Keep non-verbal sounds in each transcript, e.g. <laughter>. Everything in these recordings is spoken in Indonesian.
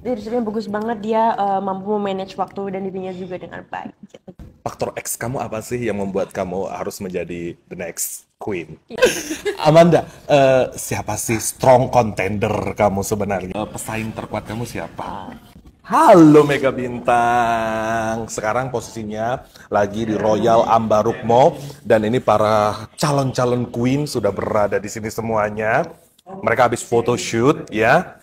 Dari sebenarnya bagus banget dia uh, mampu manage waktu dan dirinya juga dengan baik. Faktor X kamu apa sih yang membuat kamu harus menjadi the next queen? Iya. Amanda, uh, siapa sih strong contender kamu sebenarnya? Uh, pesaing terkuat kamu siapa? Halo Mega Bintang. Sekarang posisinya lagi di Royal Ambarukmo dan ini para calon-calon queen sudah berada di sini semuanya. Mereka habis photoshoot ya.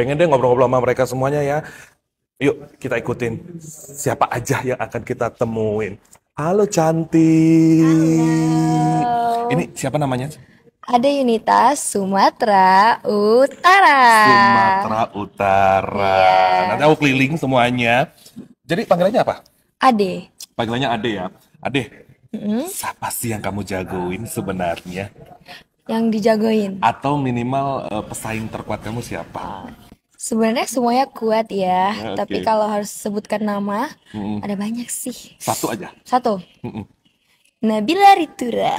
Pengen deh ngobrol-ngobrol sama mereka semuanya ya. Yuk kita ikutin siapa aja yang akan kita temuin. Halo cantik. Halo. Ini siapa namanya? Ada Yunita Sumatera Utara. Sumatera Utara. Yeah. Nanti aku keliling semuanya. Jadi panggilannya apa? Ade. Panggilannya Ade ya. Ade. hmm Siapa sih yang kamu jagoin sebenarnya? Yang dijagoin? Atau minimal eh, pesaing terkuat kamu siapa? Ah. Sebenarnya semuanya kuat ya, ya tapi kalau harus sebutkan nama, mm ada banyak sih. Satu aja. Satu. Mm Nabila Ritura.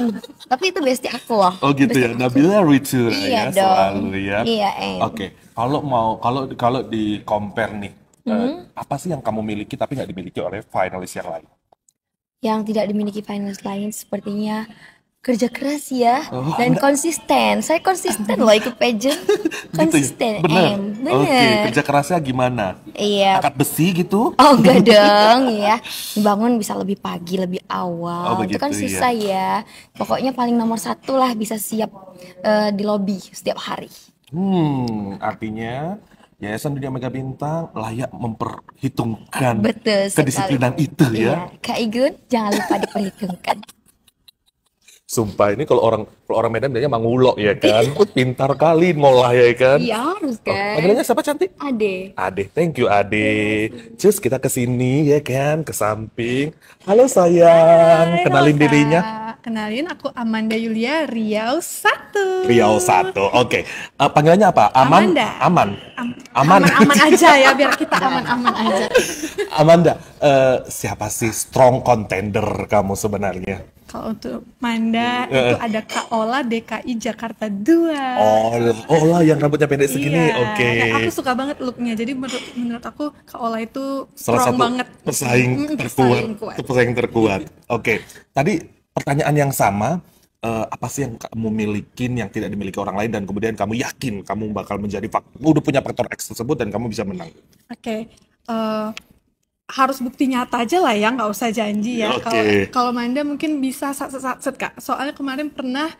<laughs> Tapi itu bestie aku loh. Oh gitu bestie ya, aku. Nabila Ritura iya ya dong. selalu ya. Iya. Oke, okay. kalau mau kalau kalau di compare nih, -hmm. uh, apa sih yang kamu miliki tapi nggak dimiliki oleh finalis yang lain? Yang tidak dimiliki finalis lain sepertinya kerja keras ya oh, dan enggak. konsisten. Saya konsisten loh ikut pageant. Konsisten. <laughs> gitu ya? Bener. Oke, okay. kerja kerasnya gimana? Iya. Angkat besi gitu? Oh enggak <laughs> dong ya. Bangun bisa lebih pagi, lebih awal. Oh, begitu, Itu kan susah ya. ya. Pokoknya paling nomor satu lah bisa siap uh, di lobby setiap hari. Hmm, artinya Yayasan Dunia Mega Bintang layak memperhitungkan Betul kedisiplinan sekali. itu ya. Iya. Kak Igun, jangan lupa diperhitungkan. Sumpah ini kalau orang kalau orang Medan bilangnya mangulo ya kan. Iya. Pintar kali ngolah ya kan. Iya harus kan. Oh, panggilannya siapa cantik? Ade. Ade, thank you Ade. Iya, Cus kita ke sini ya kan, ke samping. Halo sayang, Hai, kenalin Rosa. dirinya. Kenalin aku Amanda Yulia Riau satu. Riau satu, Oke. Okay. Uh, eh, panggilannya apa? Aman. Amanda. Aman. Am aman. Aman, aja ya biar kita <laughs> aman-aman aja. Amanda, uh, siapa sih strong contender kamu sebenarnya? kalau untuk Manda iya. itu ada Kak Ola DKI Jakarta 2 Ola, Ola yang rambutnya pendek iya. segini, iya. oke okay. Nah, aku suka banget looknya, jadi menurut, menurut aku Kak Ola itu Salah satu banget pesaing terkuat, pesaing, pesaing terkuat Oke, okay. tadi pertanyaan yang sama uh, apa sih yang kamu milikin yang tidak dimiliki orang lain dan kemudian kamu yakin kamu bakal menjadi faktor udah punya faktor X tersebut dan kamu bisa menang. Oke, okay. uh, eh, harus bukti nyata aja lah ya, nggak usah janji ya. Kalau okay. kalau Manda mungkin bisa sat-sat kak. Soalnya kemarin pernah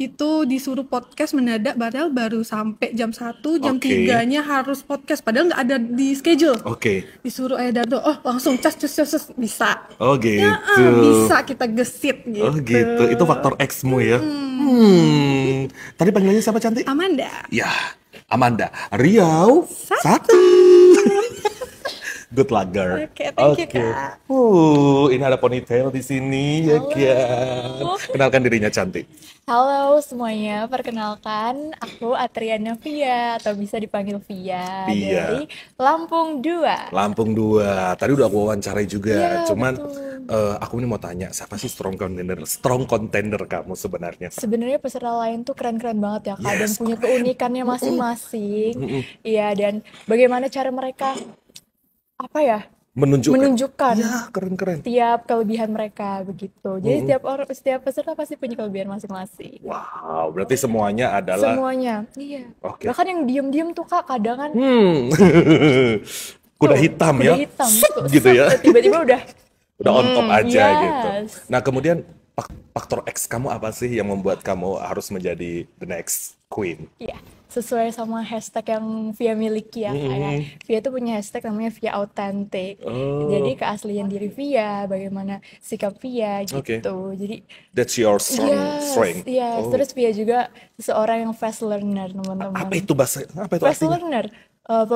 itu disuruh podcast mendadak padahal baru sampai jam satu, jam okay. harus podcast padahal nggak ada di schedule. Oke. Okay. Disuruh eh Dardo, oh langsung cas cus, cus. bisa. Oh gitu. Ya, ah, bisa kita gesit oh, gitu. Oh gitu. Itu faktor X-mu ya. Hmm. hmm. Tadi panggilannya siapa cantik? Amanda. Ya, Amanda. Riau satu. satu. <laughs> Good luck, girl. Oke, okay, thank okay. you, Kak. Uh, ini ada ponytail di sini, ya Halo. ya kan? Kenalkan dirinya cantik. Halo semuanya, perkenalkan aku Atriana Via atau bisa dipanggil Via, Via. dari Lampung 2. Lampung 2. Tadi udah aku wawancarai juga, ya, cuman uh, aku ini mau tanya, siapa sih strong contender strong contender kamu sebenarnya? Sebenarnya peserta lain tuh keren-keren banget ya, Kak, yes, dan punya keren. keunikannya masing-masing. Iya, -masing. mm -mm. dan bagaimana cara mereka apa ya menunjukkan, menunjukkan ya keren keren setiap kelebihan mereka begitu jadi hmm. setiap orang setiap peserta pasti punya kelebihan masing-masing wow berarti semuanya adalah semuanya iya okay. bahkan yang diem-diem tuh kak kadang kan hmm. <laughs> kuda hitam kuda ya hitam, Sup, tuh, gitu ya tiba-tiba <laughs> udah udah on top hmm, aja yes. gitu nah kemudian faktor X kamu apa sih yang membuat kamu harus menjadi the next queen? Iya. Yeah sesuai sama hashtag yang Via miliki ya mm -hmm. Via itu punya hashtag namanya Via Authentic oh. jadi keaslian diri Via bagaimana sikap Via gitu okay. jadi that's your strong yes, strength yes. Oh. terus Via juga seorang yang fast learner teman-teman apa itu bahasa apa itu fast artinya? learner uh,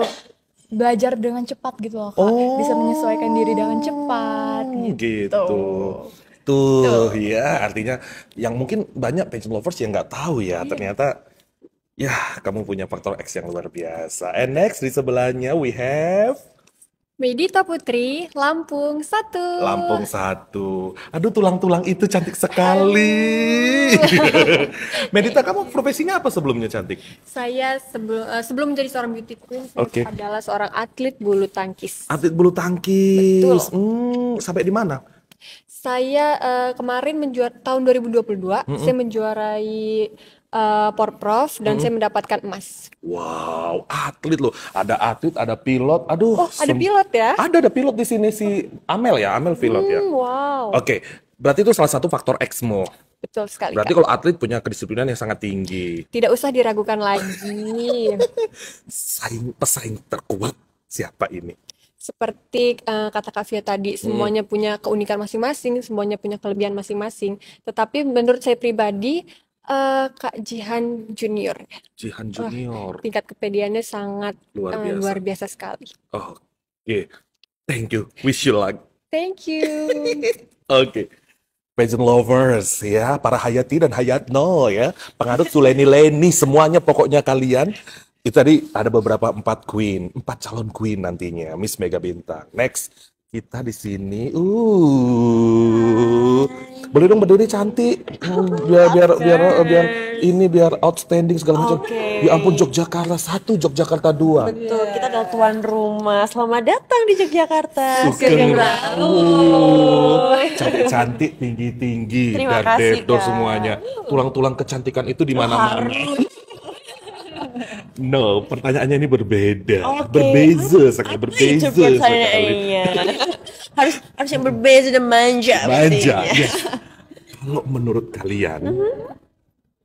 belajar dengan cepat gitu loh kak oh. bisa menyesuaikan diri dengan cepat gitu, gitu. Tuh, Tuh, ya artinya yang mungkin banyak page lovers yang nggak tahu ya, iya. ternyata Ya, kamu punya faktor X yang luar biasa. And next di sebelahnya we have Medita Putri, Lampung satu. Lampung satu. Aduh tulang-tulang itu cantik sekali. <laughs> Medita kamu profesinya apa sebelumnya cantik? Saya sebelum uh, sebelum menjadi seorang beauty queen, saya adalah seorang atlet bulu tangkis. Atlet bulu tangkis. Betul. Hmm, sampai di mana? Saya uh, kemarin menjuar tahun 2022 mm -hmm. saya menjuarai uh, eh, porprov dan hmm. saya mendapatkan emas. Wow, atlet loh. Ada atlet, ada pilot. Aduh. Oh, ada pilot ya? Ada ada pilot di sini si Amel ya, Amel pilot ya. hmm, ya. Wow. Oke, okay. berarti itu salah satu faktor eksmo. Betul sekali. Berarti kalau atlet punya kedisiplinan yang sangat tinggi. Tidak usah diragukan lagi. <laughs> Saing pesaing terkuat siapa ini? seperti uh, kata Kavia tadi hmm. semuanya punya keunikan masing-masing, semuanya punya kelebihan masing-masing. Tetapi menurut saya pribadi uh, Kak Jihan Junior Jihan Junior. Junior. tingkat kepediannya sangat, Luar biasa, eh, biasa. luar biasa sekali. Oh, Oke. Thank you. Wish you luck. Thank you. <laughs> Oke. Pageant lovers ya, para Hayati dan Hayat No, ya, pengadut Suleni Leni semuanya pokoknya kalian itu tadi ada beberapa empat queen, empat calon queen nantinya Miss Mega Bintang. Next kita di sini, uh, boleh dong berdiri cantik hmm. biar biar biar eh, biar ini biar outstanding segala macam ya ampun Yogyakarta satu Yogyakarta dua betul kita adalah tuan rumah selamat datang di Yogyakarta yang baru cantik cantik tinggi tinggi Terima dan kasih, semuanya tulang-tulang kecantikan itu di mana-mana No, pertanyaannya ini berbeda. Okay. Berbeza sekali, berbeza sekali. <laughs> harus harus yang berbeza dan manja. Manja. Yes. Ya. Kalau menurut kalian, uh mm-hmm. -huh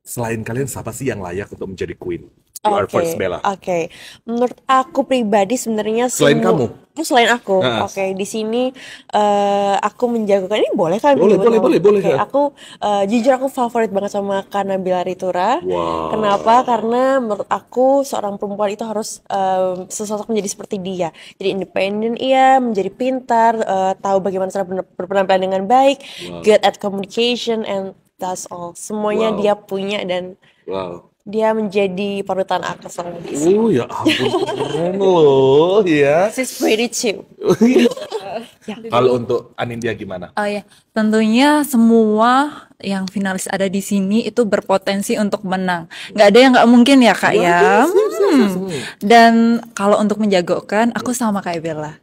selain kalian siapa sih yang layak untuk menjadi queen? You okay. are first Bella. Oke. Okay. Menurut aku pribadi sebenarnya selain kamu. Oh, selain aku. Uh Oke, okay, di sini uh, aku menjagokan ini boleh kan? Boleh, boleh, boleh, boleh. Okay, ya. aku uh, jujur aku favorit banget sama bila Ritura. Wow. Kenapa? Karena menurut aku seorang perempuan itu harus um, sesosok menjadi seperti dia. Jadi independen iya, menjadi pintar, uh, tahu bagaimana cara berpenampilan dengan baik, wow. good at communication and does all. Oh, semuanya wow. dia punya dan wow. dia menjadi parutan aku selama di sini. Oh ya ampun, keren loh ya. This is pretty chill. <laughs> ya. Kalau untuk Anindya gimana? Oh ya, tentunya semua yang finalis ada di sini itu berpotensi untuk menang. Gak ada yang gak mungkin ya kak oh, ya. Hmm. Dan kalau untuk menjagokan, aku sama kayak Bella,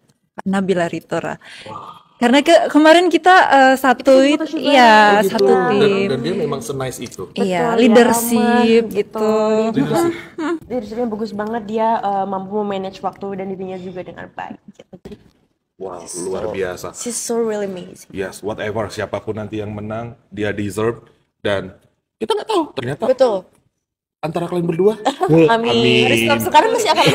Nabila Ritora. Wow karena ke kemarin kita uh, satu itu ya oh gitu. satu tim. Dan, dan dia memang senice itu. iya, leadership ya, gitu. gitu. Leadership. <laughs> Leadershipnya bagus banget dia uh, mampu manage waktu dan dirinya juga dengan baik. Wow, she's luar so, biasa. She's so really amazing. Yes, whatever siapapun nanti yang menang, dia deserve dan kita nggak tahu ternyata Betul antara kalian berdua. <laughs> Amin. Amin. Sekarang masih akan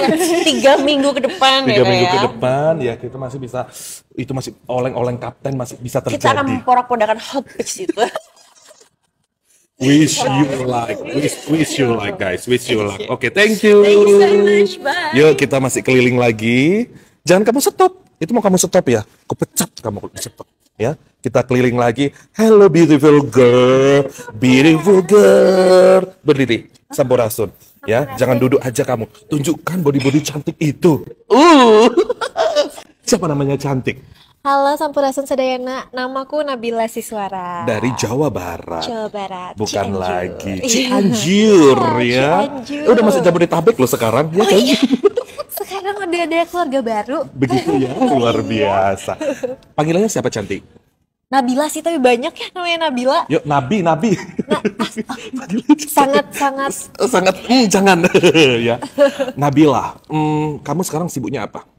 tiga minggu ke depan tiga ya. minggu ya? ke depan ya kita masih bisa itu masih oleng-oleng kapten masih bisa terjadi. Kita akan memporak-porandakan hot pitch itu. <laughs> wish you like, wish, wish you like, guys, wish you Like. Oke, okay, thank you. Thank you so much. Bye. Yuk kita masih keliling lagi. Jangan kamu stop. Itu mau kamu stop ya. Kupecat kamu kalau stop ya kita keliling lagi hello beautiful girl beautiful girl berdiri sampurasun ya jangan duduk aja kamu tunjukkan body body cantik itu uh <laughs> siapa namanya cantik Halo Sampurasun Sedayana, namaku Nabila Siswara. Dari Jawa Barat. Jawa Barat. Bukan Cianjur. lagi iya. <laughs> ya. Cianjur ya. Cianjur. udah masuk Jabodetabek loh sekarang ya oh, kan? Iya enak iya, kan ada ada keluarga baru. Begitu ya, <laughs> luar iya. biasa. Panggilannya siapa cantik? Nabila sih tapi banyak ya namanya Nabila. Yuk Nabi Nabi. Nah, ah, ah. sangat sangat sangat hmm, jangan <laughs> ya. Nabila, hmm, kamu sekarang sibuknya apa?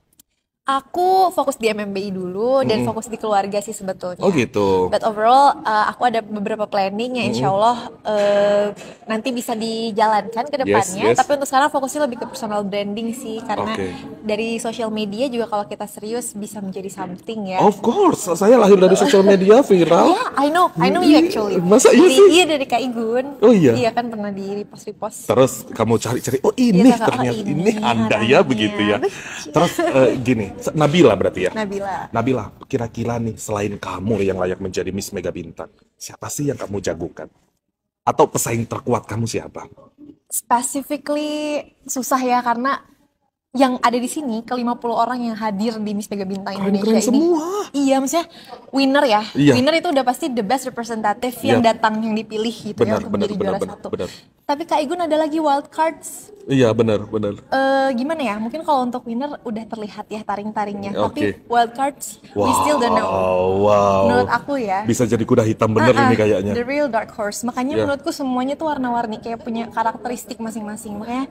Aku fokus di MMBI dulu hmm. dan fokus di keluarga sih sebetulnya. Oh gitu. But overall uh, aku ada beberapa planning yang insya Allah uh, nanti bisa dijalankan ke depannya. Yes, yes. Tapi untuk sekarang fokusnya lebih ke personal branding sih karena okay. dari sosial media juga kalau kita serius bisa menjadi something ya. Of course, saya lahir dari sosial media viral. yeah, I know, I know you actually. Masa iya sih? Iya dari Kak Igun. Oh iya. Iya kan pernah di repost repost. Terus kamu cari-cari, oh iya, ini ya, ternyata oh, ini, ini Anda ya begitu ya. Terus uh, gini Nabila berarti ya? Nabila. Nabila, kira-kira nih selain kamu yang layak menjadi Miss Mega Bintang, siapa sih yang kamu jagokan? Atau pesaing terkuat kamu siapa? Specifically susah ya karena yang ada di sini ke 50 orang yang hadir di Miss Mega Bintang Indonesia keren ini. Semua. Iya, maksudnya winner ya. Iya. Winner itu udah pasti the best representative iya. yang datang yang dipilih gitu ya, benar, ya untuk benar, menjadi juara satu. Benar. Tapi Kak Igun ada lagi wild cards. Iya, benar, benar. Uh, gimana ya? Mungkin kalau untuk winner udah terlihat ya taring-taringnya, okay. tapi wild cards wow, we still don't know. Wow. Menurut aku ya. Bisa jadi kuda hitam bener uh -uh, ini kayaknya. The real dark horse. Makanya yeah. menurutku semuanya tuh warna-warni kayak punya karakteristik masing-masing. Makanya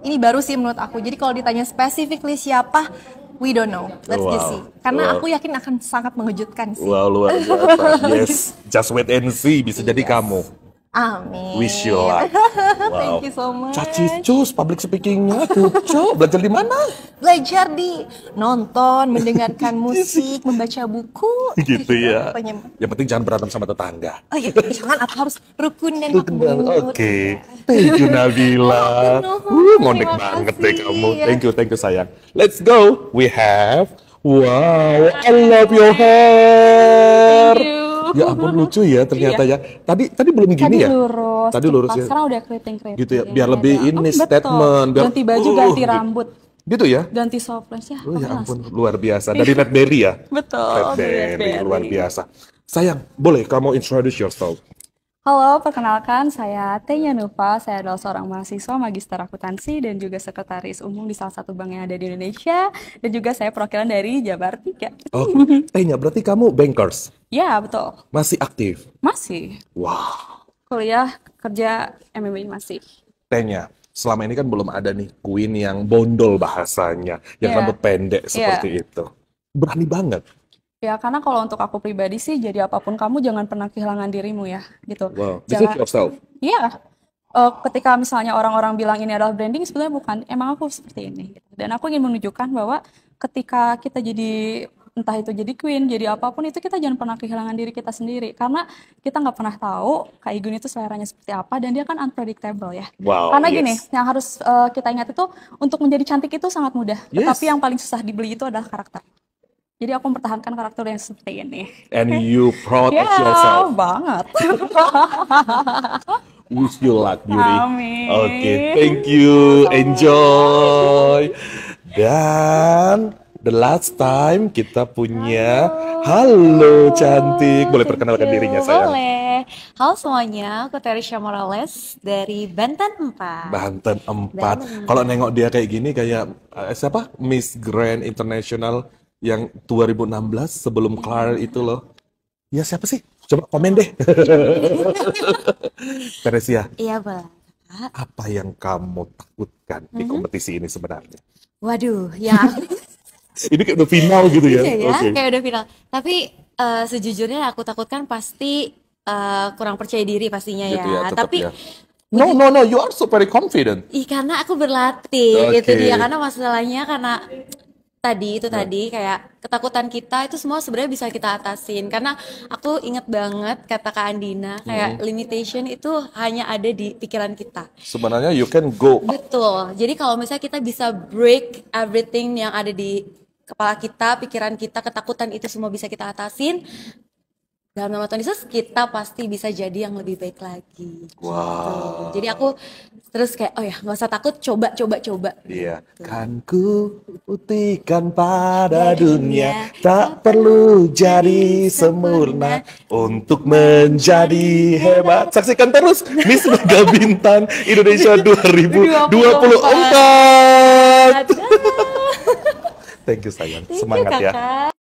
ini baru sih menurut aku. Jadi kalau ditanya specifically siapa, we don't know. Let's wow. just see. Karena wow. aku yakin akan sangat mengejutkan sih. Wow, luar biasa. <laughs> yes, just wait and see bisa yes. jadi kamu. Amin. Wish you luck. Wow. <laughs> Thank you so much. Caci cus, public speakingnya cucu. Belajar di mana? Belajar di nonton, <laughs> mendengarkan iya musik, membaca buku. Gitu ya. <laughs> Yang penting jangan berantem sama tetangga. Oh iya, jangan atau harus rukun dan makmur. Oke. Okay. Iya. Thank you Nabila. oh, ngondek banget deh kamu. Thank you, thank you sayang. Let's go. We have Wow, I love your hair. Thank you. Ya ampun <laughs> lucu ya ternyata iya. ya. Tadi tadi belum gini tadi ya. Lurus, tadi lurus. Tadi lurus ya. udah keriting-keriting. Gitu ya, ya biar ya, lebih ya. ini oh, statement. Betul. Biar, ganti baju, uh, ganti gitu. rambut. Gitu ya? Ganti soft lens ya. Oh ya ampun langsung. luar biasa. Iya. Dari Red Berry ya? <laughs> Betul. Red Berry luar biasa. Sayang, boleh kamu introduce yourself? Halo, perkenalkan saya Tanya Nufa. Saya adalah seorang mahasiswa magister akuntansi dan juga sekretaris umum di salah satu bank yang ada di Indonesia dan juga saya perwakilan dari Jabar 3. Oh, <laughs> Tanya berarti kamu bankers? Ya, betul. Masih aktif? Masih. Wah. Wow. Kuliah, kerja, MMB masih. Tanya, selama ini kan belum ada nih Queen yang bondol bahasanya, yang yeah. rambut pendek iya. seperti yeah. itu. Berani banget. Ya, karena kalau untuk aku pribadi sih, jadi apapun kamu jangan pernah kehilangan dirimu ya, gitu. Wow, jangan, yourself. Iya, uh, ketika misalnya orang-orang bilang ini adalah branding sebenarnya bukan emang aku seperti ini dan aku ingin menunjukkan bahwa ketika kita jadi entah itu jadi queen, jadi apapun itu kita jangan pernah kehilangan diri kita sendiri karena kita nggak pernah tahu Kak Igun itu seleranya seperti apa dan dia kan unpredictable ya. Wow, karena yes. gini, yang harus uh, kita ingat itu untuk menjadi cantik itu sangat mudah, yes. tetapi yang paling susah dibeli itu adalah karakter. Jadi aku mempertahankan karakter yang seperti ini. And you proud yeah, of <laughs> ya, yourself. banget. <laughs> Wish you luck, beauty. Oke, okay, thank you. Enjoy. Dan the last time kita punya halo, halo cantik boleh perkenalkan you. dirinya sayang boleh halo semuanya aku Teresha Morales dari Banten 4 Banten 4 kalau nengok dia kayak gini kayak uh, siapa Miss Grand International yang 2016 sebelum iya. Clara itu loh ya siapa sih coba komen deh <laughs> Teresia iya boleh apa yang kamu takutkan -hmm. di kompetisi ini sebenarnya? Waduh, ya <laughs> ini kayak udah final gitu ya. Iya ya, okay. kayak udah final. Tapi uh, sejujurnya aku takutkan pasti uh, kurang percaya diri pastinya gitu ya. ya Tapi ya. No, no, no, you are super confident. Iya, karena aku berlatih okay. gitu dia. Karena masalahnya karena tadi itu yeah. tadi kayak ketakutan kita itu semua sebenarnya bisa kita atasin karena aku inget banget kata Kak Andina kayak mm. limitation itu hanya ada di pikiran kita. Sebenarnya you can go. Betul. Jadi kalau misalnya kita bisa break everything yang ada di kepala kita, pikiran kita, ketakutan itu semua bisa kita atasin. Dalam nama Tuhan Yesus kita pasti bisa jadi yang lebih baik lagi. Wow. Gitu. Jadi aku terus kayak oh ya nggak usah takut coba coba coba. Iya. Gitu. Kan ku putihkan pada ya, dunia ya. tak perlu jadi sempurna, sempurna untuk menjadi hebat. Saksikan terus Miss Mega Bintang Indonesia 2024. <laughs> 2024. Thank you sayang. Semangat you, ya.